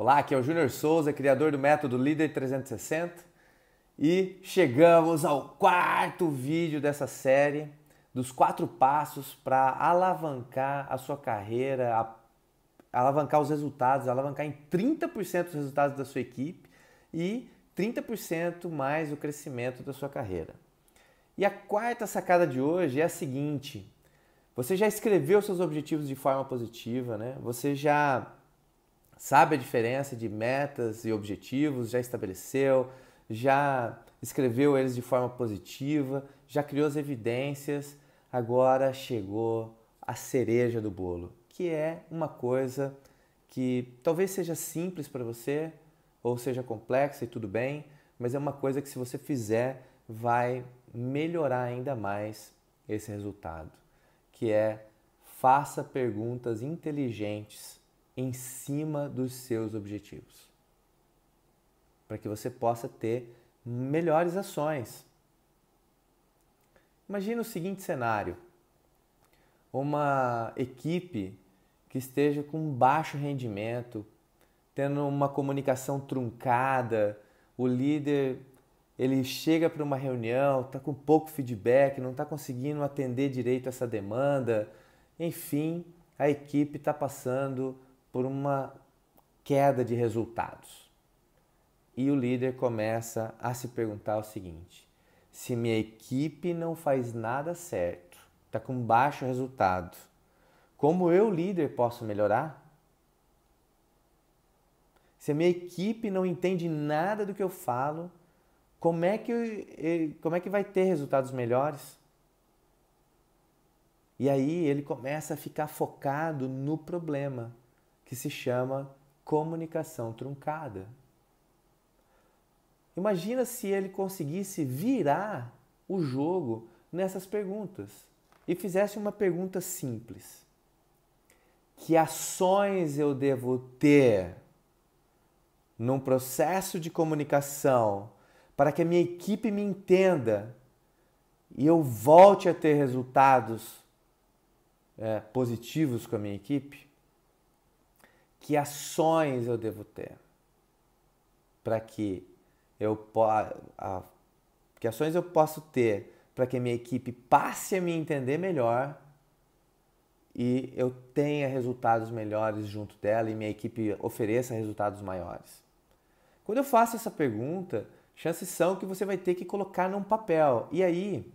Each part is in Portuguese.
Olá, aqui é o Júnior Souza, criador do método Líder 360 e chegamos ao quarto vídeo dessa série dos quatro passos para alavancar a sua carreira, a, alavancar os resultados, alavancar em 30% os resultados da sua equipe e 30% mais o crescimento da sua carreira. E a quarta sacada de hoje é a seguinte: você já escreveu seus objetivos de forma positiva, né? Você já sabe a diferença de metas e objetivos, já estabeleceu, já escreveu eles de forma positiva, já criou as evidências, agora chegou a cereja do bolo, que é uma coisa que talvez seja simples para você ou seja complexa e tudo bem, mas é uma coisa que se você fizer vai melhorar ainda mais esse resultado, que é faça perguntas inteligentes em cima dos seus objetivos. Para que você possa ter melhores ações. Imagina o seguinte cenário: uma equipe que esteja com baixo rendimento, tendo uma comunicação truncada, o líder ele chega para uma reunião, está com pouco feedback, não está conseguindo atender direito essa demanda, enfim, a equipe está passando por uma queda de resultados. E o líder começa a se perguntar o seguinte: se minha equipe não faz nada certo, está com baixo resultado, como eu, líder, posso melhorar? Se a minha equipe não entende nada do que eu falo, como é que, como é que vai ter resultados melhores? E aí ele começa a ficar focado no problema que se chama comunicação truncada. Imagina se ele conseguisse virar o jogo nessas perguntas e fizesse uma pergunta simples: Que ações eu devo ter num processo de comunicação para que a minha equipe me entenda e eu volte a ter resultados é, positivos com a minha equipe? Que ações eu devo ter para que eu possa. Que ações eu posso ter para que a minha equipe passe a me entender melhor e eu tenha resultados melhores junto dela e minha equipe ofereça resultados maiores? Quando eu faço essa pergunta, chances são que você vai ter que colocar num papel. E aí,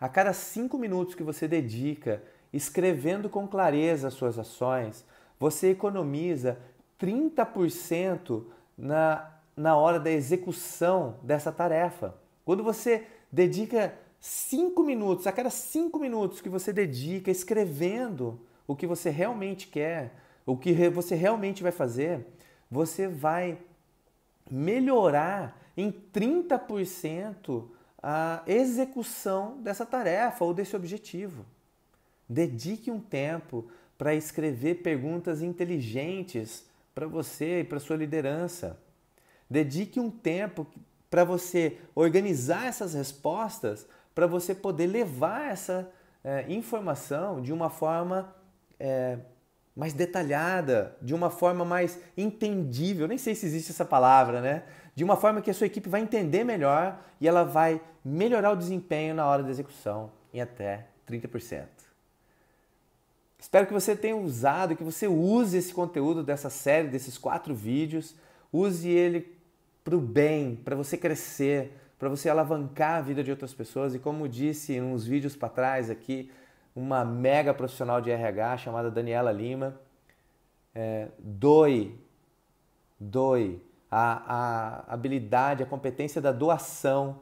a cada cinco minutos que você dedica escrevendo com clareza as suas ações, você economiza 30% na, na hora da execução dessa tarefa. Quando você dedica 5 minutos, a cada 5 minutos que você dedica escrevendo o que você realmente quer, o que você realmente vai fazer, você vai melhorar em 30% a execução dessa tarefa ou desse objetivo. Dedique um tempo para escrever perguntas inteligentes para você e para sua liderança. Dedique um tempo para você organizar essas respostas, para você poder levar essa é, informação de uma forma é, mais detalhada, de uma forma mais entendível. Nem sei se existe essa palavra, né? De uma forma que a sua equipe vai entender melhor e ela vai melhorar o desempenho na hora da execução em até 30%. Espero que você tenha usado, que você use esse conteúdo dessa série, desses quatro vídeos. Use ele para o bem, para você crescer, para você alavancar a vida de outras pessoas. E como disse em uns vídeos para trás aqui, uma mega profissional de RH chamada Daniela Lima, é, doe, doe a, a habilidade, a competência da doação.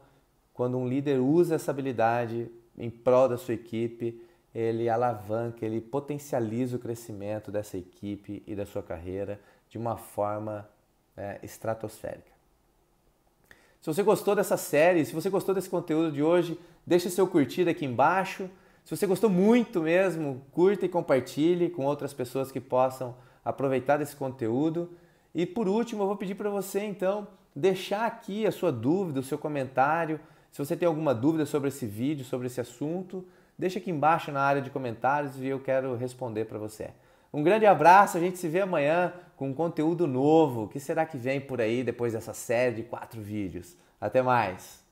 Quando um líder usa essa habilidade em prol da sua equipe, ele alavanca, ele potencializa o crescimento dessa equipe e da sua carreira de uma forma é, estratosférica. Se você gostou dessa série, se você gostou desse conteúdo de hoje, deixe seu curtir aqui embaixo. Se você gostou muito mesmo, curta e compartilhe com outras pessoas que possam aproveitar desse conteúdo. E por último, eu vou pedir para você então deixar aqui a sua dúvida, o seu comentário. Se você tem alguma dúvida sobre esse vídeo, sobre esse assunto, Deixa aqui embaixo na área de comentários e eu quero responder para você. Um grande abraço, a gente se vê amanhã com um conteúdo novo. O que será que vem por aí depois dessa série de quatro vídeos? Até mais!